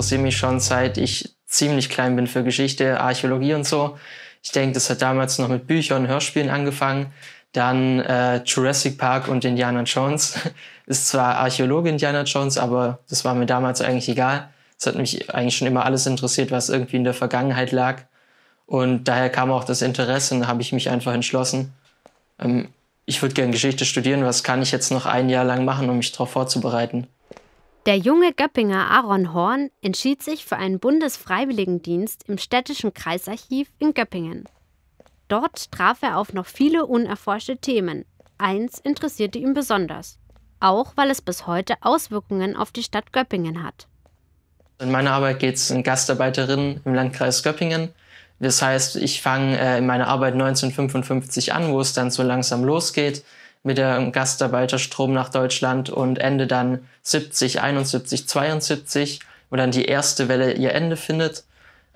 interessiere mich schon seit ich ziemlich klein bin für Geschichte, Archäologie und so. Ich denke, das hat damals noch mit Büchern und Hörspielen angefangen. Dann äh, Jurassic Park und Indiana Jones. Ist zwar Archäologe Indiana Jones, aber das war mir damals eigentlich egal. Es hat mich eigentlich schon immer alles interessiert, was irgendwie in der Vergangenheit lag. Und daher kam auch das Interesse und habe ich mich einfach entschlossen, ähm, ich würde gerne Geschichte studieren, was kann ich jetzt noch ein Jahr lang machen, um mich darauf vorzubereiten. Der junge Göppinger Aaron Horn entschied sich für einen Bundesfreiwilligendienst im städtischen Kreisarchiv in Göppingen. Dort traf er auf noch viele unerforschte Themen. Eins interessierte ihn besonders, auch weil es bis heute Auswirkungen auf die Stadt Göppingen hat. In meiner Arbeit geht es um Gastarbeiterinnen im Landkreis Göppingen. Das heißt, ich fange äh, in meiner Arbeit 1955 an, wo es dann so langsam losgeht mit der Gastarbeiterstrom nach Deutschland und Ende dann 70, 71, 72, wo dann die erste Welle ihr Ende findet.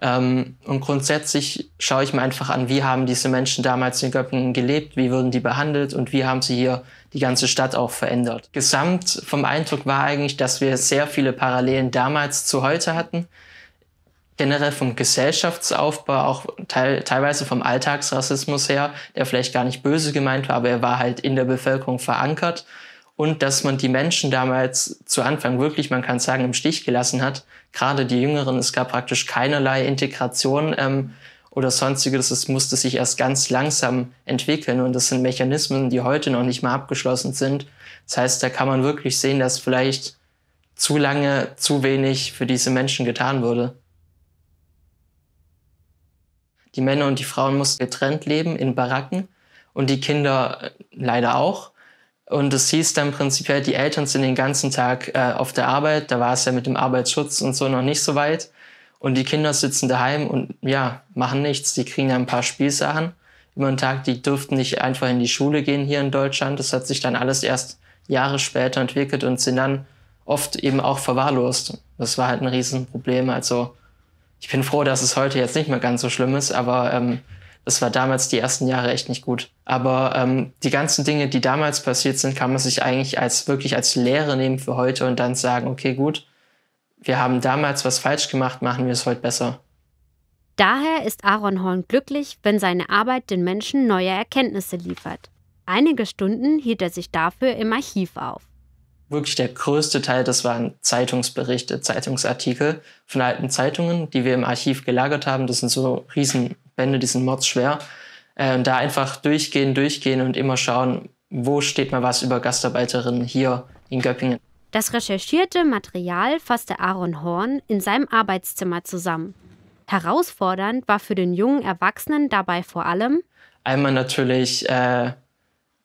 Ähm, und grundsätzlich schaue ich mir einfach an, wie haben diese Menschen damals in Göppingen gelebt, wie wurden die behandelt und wie haben sie hier die ganze Stadt auch verändert. Gesamt vom Eindruck war eigentlich, dass wir sehr viele Parallelen damals zu heute hatten generell vom Gesellschaftsaufbau, auch teil, teilweise vom Alltagsrassismus her, der vielleicht gar nicht böse gemeint war, aber er war halt in der Bevölkerung verankert. Und dass man die Menschen damals zu Anfang wirklich, man kann sagen, im Stich gelassen hat, gerade die Jüngeren, es gab praktisch keinerlei Integration ähm, oder sonstiges, es musste sich erst ganz langsam entwickeln und das sind Mechanismen, die heute noch nicht mal abgeschlossen sind. Das heißt, da kann man wirklich sehen, dass vielleicht zu lange, zu wenig für diese Menschen getan wurde. Die Männer und die Frauen mussten getrennt leben in Baracken und die Kinder äh, leider auch. Und es hieß dann prinzipiell, die Eltern sind den ganzen Tag äh, auf der Arbeit. Da war es ja mit dem Arbeitsschutz und so noch nicht so weit. Und die Kinder sitzen daheim und ja, machen nichts. Die kriegen ja ein paar Spielsachen über den Tag. Die durften nicht einfach in die Schule gehen hier in Deutschland. Das hat sich dann alles erst Jahre später entwickelt und sind dann oft eben auch verwahrlost. Das war halt ein Riesenproblem. Also ich bin froh, dass es heute jetzt nicht mehr ganz so schlimm ist, aber ähm, das war damals die ersten Jahre echt nicht gut. Aber ähm, die ganzen Dinge, die damals passiert sind, kann man sich eigentlich als wirklich als Lehre nehmen für heute und dann sagen, okay, gut, wir haben damals was falsch gemacht, machen wir es heute besser. Daher ist Aaron Horn glücklich, wenn seine Arbeit den Menschen neue Erkenntnisse liefert. Einige Stunden hielt er sich dafür im Archiv auf wirklich der größte Teil, das waren Zeitungsberichte, Zeitungsartikel von alten Zeitungen, die wir im Archiv gelagert haben. Das sind so Riesenbände, die sind mordsschwer. und ähm, da einfach durchgehen, durchgehen und immer schauen, wo steht mal was über Gastarbeiterinnen hier in Göppingen. Das recherchierte Material fasste Aaron Horn in seinem Arbeitszimmer zusammen. Herausfordernd war für den jungen Erwachsenen dabei vor allem einmal natürlich äh,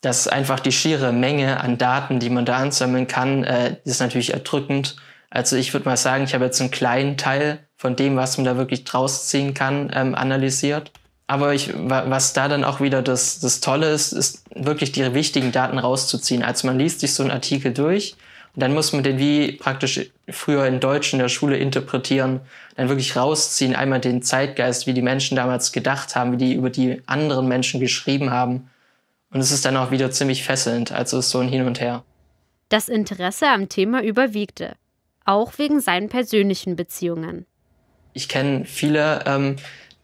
dass einfach die schiere Menge an Daten, die man da ansammeln kann, äh, ist natürlich erdrückend. Also ich würde mal sagen, ich habe jetzt einen kleinen Teil von dem, was man da wirklich draus ziehen kann, ähm, analysiert. Aber ich, was da dann auch wieder das, das Tolle ist, ist wirklich die wichtigen Daten rauszuziehen. Also man liest sich so einen Artikel durch und dann muss man den wie praktisch früher in Deutsch in der Schule interpretieren, dann wirklich rausziehen, einmal den Zeitgeist, wie die Menschen damals gedacht haben, wie die über die anderen Menschen geschrieben haben und es ist dann auch wieder ziemlich fesselnd, also ist so ein Hin und Her. Das Interesse am Thema überwiegte, auch wegen seinen persönlichen Beziehungen. Ich kenne viele, ähm,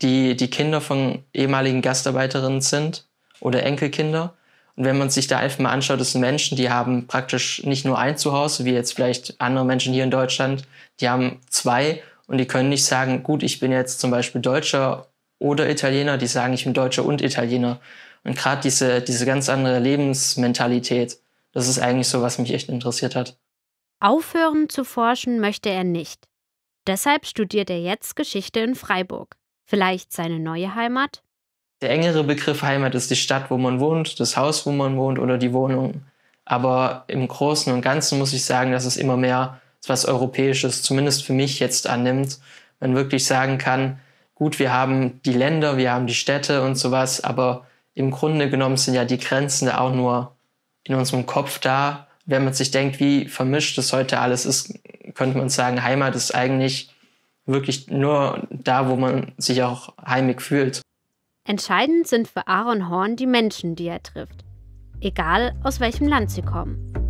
die die Kinder von ehemaligen Gastarbeiterinnen sind oder Enkelkinder. Und wenn man sich da einfach mal anschaut, das sind Menschen, die haben praktisch nicht nur ein Zuhause, wie jetzt vielleicht andere Menschen hier in Deutschland, die haben zwei und die können nicht sagen, gut, ich bin jetzt zum Beispiel Deutscher oder Italiener, die sagen, ich bin Deutscher und Italiener. Und gerade diese, diese ganz andere Lebensmentalität, das ist eigentlich so, was mich echt interessiert hat. Aufhören zu forschen möchte er nicht. Deshalb studiert er jetzt Geschichte in Freiburg. Vielleicht seine neue Heimat? Der engere Begriff Heimat ist die Stadt, wo man wohnt, das Haus, wo man wohnt oder die Wohnung. Aber im Großen und Ganzen muss ich sagen, dass es immer mehr was Europäisches, zumindest für mich jetzt annimmt. Man wirklich sagen kann, gut, wir haben die Länder, wir haben die Städte und sowas, aber im Grunde genommen sind ja die Grenzen ja auch nur in unserem Kopf da. Wenn man sich denkt, wie vermischt das heute alles ist, könnte man sagen, Heimat ist eigentlich wirklich nur da, wo man sich auch heimig fühlt. Entscheidend sind für Aaron Horn die Menschen, die er trifft. Egal aus welchem Land sie kommen.